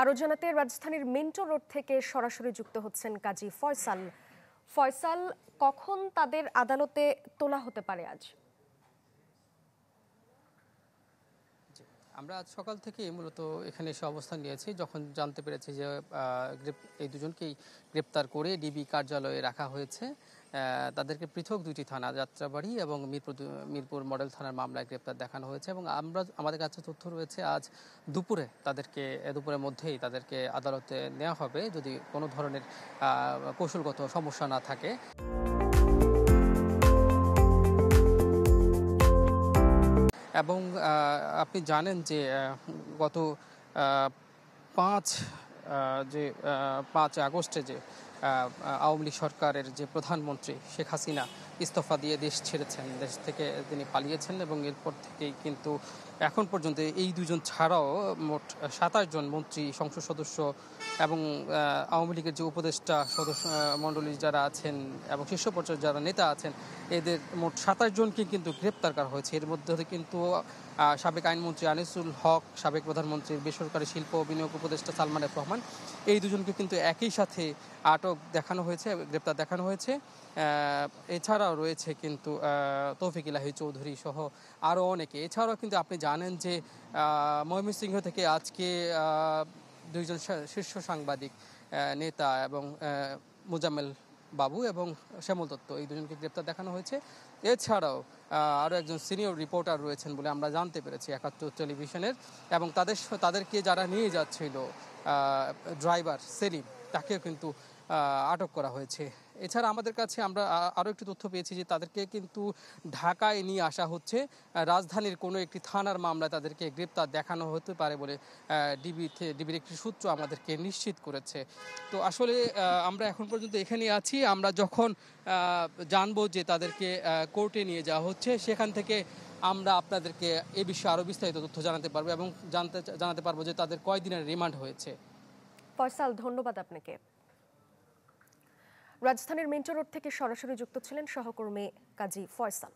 আরো জানাতে রাজধানীর মিন্টো রোড থেকে সরাসরি যুক্ত হচ্ছেন কাজী ফয়সাল ফয়সাল কখন তাদের আদালতে তোলা হতে পারে আজ আমরা আজ সকাল থেকেই মূলত এখানে এসে অবস্থান নিয়েছি যখন জানতে পেরেছি যে এই দুজনকেই গ্রেপ্তার করে ডিবি কার্যালয়ে রাখা হয়েছে তাদেরকে পৃথক দুটি থানা যাত্রাবাড়ি এবং মিরপুর মিরপুর মডেল থানার মামলায় গ্রেপ্তার দেখানো হয়েছে এবং আমরা আমাদের কাছে তথ্য রয়েছে আজ দুপুরে তাদেরকে দুপুরের মধ্যেই তাদেরকে আদালতে নেওয়া হবে যদি কোনো ধরনের কৌশলগত সমস্যা না থাকে এবং আপনি জানেন যে গত পাঁচ যে পাঁচ আগস্টে যে আওয়ামী লীগ সরকারের যে প্রধানমন্ত্রী শেখ হাসিনা ইস্তফা দিয়ে দেশ ছেড়েছেন দেশ থেকে তিনি পালিয়েছেন এবং এরপর থেকেই কিন্তু এখন পর্যন্ত এই দুজন ছাড়াও মোট সাতাশ জন মন্ত্রী সংসদ সদস্য এবং আওয়ামী লীগের যে উপদেষ্টা সদস্য মণ্ডলীর যারা আছেন এবং শীর্ষ পর্যায়ের যারা নেতা আছেন এদের মোট সাতাশ জনকে কিন্তু গ্রেপ্তার করা হয়েছে এর মধ্যে কিন্তু সাবেক আইনমন্ত্রী আনিসুল হক সাবেক প্রধানমন্ত্রীর বেসরকারি শিল্প বিনিয়োগ উপদেষ্টা সালমান রহমান এই দুজনকে কিন্তু একই সাথে আটক আটক দেখানো হয়েছে গ্রেপ্তার দেখানো হয়েছে এছাড়াও রয়েছে কিন্তু তৌফিক ইলাহি চৌধুরী সহ আরও অনেকে এছাড়াও কিন্তু আপনি জানেন যে ময়মনসিংহ থেকে আজকে দুইজন শীর্ষ সাংবাদিক নেতা এবং মোজাম্মেল বাবু এবং শ্যামল দত্ত এই দুজনকে গ্রেপ্তার দেখানো হয়েছে এছাড়াও আরও একজন সিনিয়র রিপোর্টার রয়েছেন বলে আমরা জানতে পেরেছি একাত্তর টেলিভিশনের এবং তাদের তাদেরকে যারা নিয়ে যাচ্ছিল ড্রাইভার সেলিম তাকেও কিন্তু আটক করা হয়েছে এছাড়া আমাদের কাছে আমরা আরও একটি তথ্য পেয়েছি যে তাদেরকে কিন্তু ঢাকায় নিয়ে আসা হচ্ছে রাজধানীর কোনো একটি থানার মামলায় তাদেরকে গ্রেপ্তার দেখানো হতে পারে বলে ডিবিতে ডিবির একটি সূত্র আমাদেরকে নিশ্চিত করেছে তো আসলে আমরা এখন পর্যন্ত এখানে আছি আমরা যখন জানবো যে তাদেরকে কোর্টে নিয়ে যাওয়া হচ্ছে সেখান থেকে আমরা আপনাদেরকে এ বিষয়ে আরও বিস্তারিত তথ্য জানাতে পারবো এবং জানতে জানাতে পারবো যে তাদের কয়দিনের রিমান্ড হয়েছে ফয়সাল ধন্যবাদ আপনাকে রাজধানীর মিন্টো রোড থেকে সরাসরি যুক্ত ছিলেন সহকর্মী কাজী ফয়সাল